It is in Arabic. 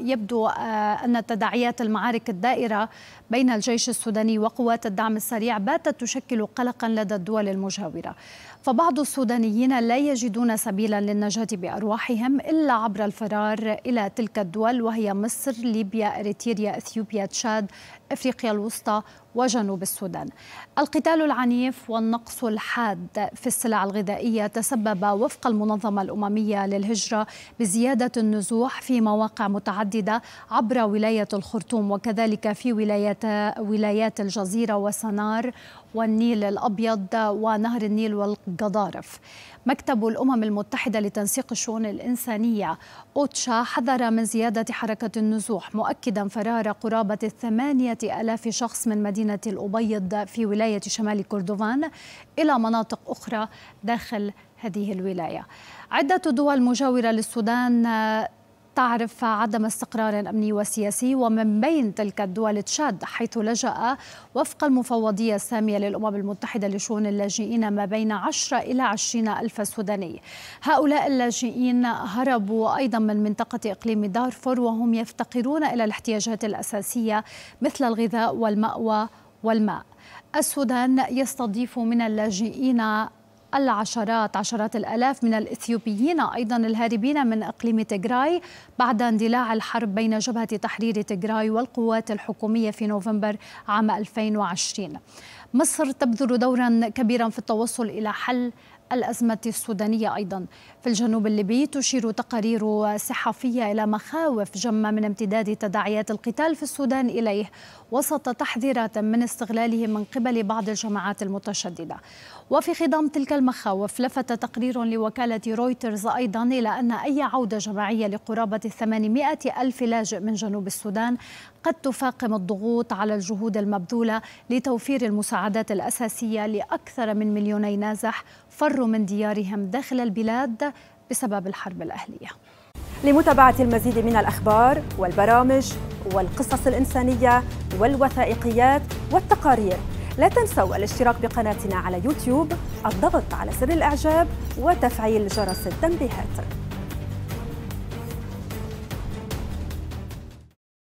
يبدو آه، أن تداعيات المعارك الدائرة بين الجيش السوداني وقوات الدعم السريع باتت تشكل قلقا لدى الدول المجاورة فبعض السودانيين لا يجدون سبيلا للنجاة بأرواحهم إلا عبر الفرار إلى تلك الدول وهي مصر، ليبيا، إريتريا، إثيوبيا، تشاد، إفريقيا الوسطى وجنوب السودان القتال العنيف والنقص الحاد في السلع الغذائية تسبب وفق المنظمة الأممية للهجرة بزيادة النزوح في مواقع متعددة متعددة عبر ولاية الخرطوم وكذلك في ولايات ولايات الجزيرة وسنار والنيل الأبيض ونهر النيل والقضارف مكتب الأمم المتحدة لتنسيق الشؤون الإنسانية أوتشا حذر من زيادة حركة النزوح مؤكدا فرار قرابة الثمانية ألاف شخص من مدينة الأبيض في ولاية شمال كردوفان إلى مناطق أخرى داخل هذه الولاية عدة دول مجاورة للسودان تعرف عدم استقرار أمني وسياسي ومن بين تلك الدول تشاد حيث لجأ وفق المفوضية السامية للأمم المتحدة لشؤون اللاجئين ما بين 10 إلى 20 ألف سوداني هؤلاء اللاجئين هربوا أيضا من منطقة إقليم دارفور وهم يفتقرون إلى الاحتياجات الأساسية مثل الغذاء والمأوى والماء السودان يستضيف من اللاجئين العشرات عشرات الآلاف من الإثيوبيين أيضا الهاربين من إقليم تيغراي بعد اندلاع الحرب بين جبهة تحرير تيغراي والقوات الحكومية في نوفمبر عام 2020 مصر تبذل دورا كبيرا في التوصل إلى حل الأزمة السودانية أيضا في الجنوب الليبي تشير تقارير صحفية إلى مخاوف جمة من امتداد تداعيات القتال في السودان إليه وسط تحذيرات من استغلاله من قبل بعض الجماعات المتشددة وفي خضم تلك المخاوف لفت تقرير لوكالة رويترز أيضا إلى أن أي عودة جماعية لقرابة 800 ألف لاجئ من جنوب السودان قد تفاقم الضغوط على الجهود المبذولة لتوفير المساعدات الأساسية لأكثر من مليوني نازح فروا من ديارهم داخل البلاد بسبب الحرب الأهلية لمتابعة المزيد من الأخبار والبرامج والقصص الإنسانية والوثائقيات والتقارير لا تنسوا الاشتراك بقناتنا على يوتيوب الضغط على زر الإعجاب وتفعيل جرس التنبيهات